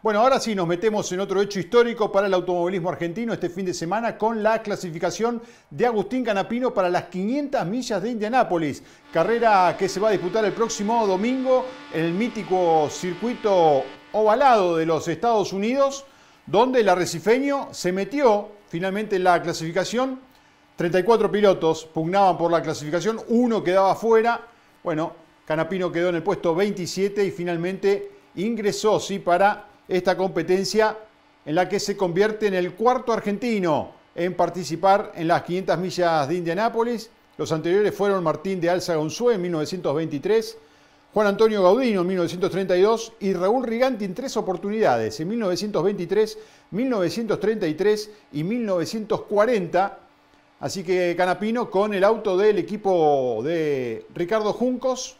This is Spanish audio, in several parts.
Bueno, ahora sí nos metemos en otro hecho histórico para el automovilismo argentino este fin de semana con la clasificación de Agustín Canapino para las 500 millas de Indianápolis, carrera que se va a disputar el próximo domingo en el mítico circuito ovalado de los Estados Unidos, donde el arrecifeño se metió finalmente en la clasificación. 34 pilotos pugnaban por la clasificación, uno quedaba fuera. Bueno, Canapino quedó en el puesto 27 y finalmente ingresó sí para esta competencia en la que se convierte en el cuarto argentino en participar en las 500 millas de Indianápolis. Los anteriores fueron Martín de Alza gonzú en 1923, Juan Antonio Gaudino en 1932 y Raúl Riganti en tres oportunidades, en 1923, 1933 y 1940. Así que Canapino con el auto del equipo de Ricardo Juncos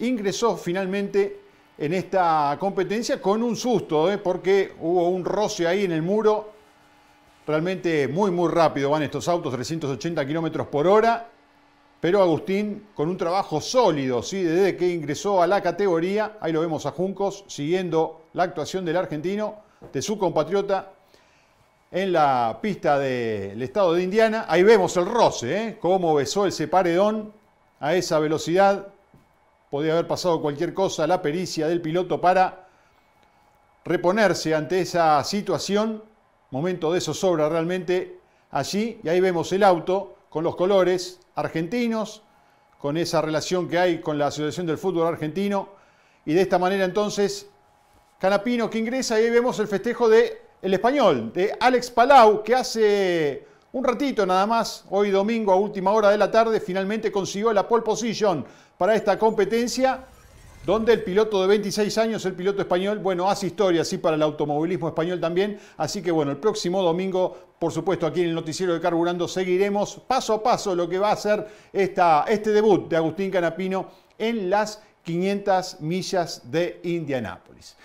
ingresó finalmente en esta competencia con un susto, ¿eh? porque hubo un roce ahí en el muro. Realmente muy, muy rápido van estos autos, 380 kilómetros por hora. Pero Agustín con un trabajo sólido, ¿sí? desde que ingresó a la categoría. Ahí lo vemos a Juncos siguiendo la actuación del argentino, de su compatriota, en la pista del estado de Indiana. Ahí vemos el roce, ¿eh? cómo besó el paredón a esa velocidad podía haber pasado cualquier cosa, la pericia del piloto para reponerse ante esa situación, momento de zozobra realmente allí, y ahí vemos el auto con los colores argentinos, con esa relación que hay con la Asociación del Fútbol Argentino, y de esta manera entonces Canapino que ingresa y ahí vemos el festejo de el español, de Alex Palau, que hace un ratito nada más, hoy domingo a última hora de la tarde, finalmente consiguió la pole position para esta competencia, donde el piloto de 26 años, el piloto español, bueno, hace historia, así para el automovilismo español también. Así que bueno, el próximo domingo, por supuesto, aquí en el noticiero de Carburando seguiremos paso a paso lo que va a ser esta, este debut de Agustín Canapino en las 500 millas de Indianápolis.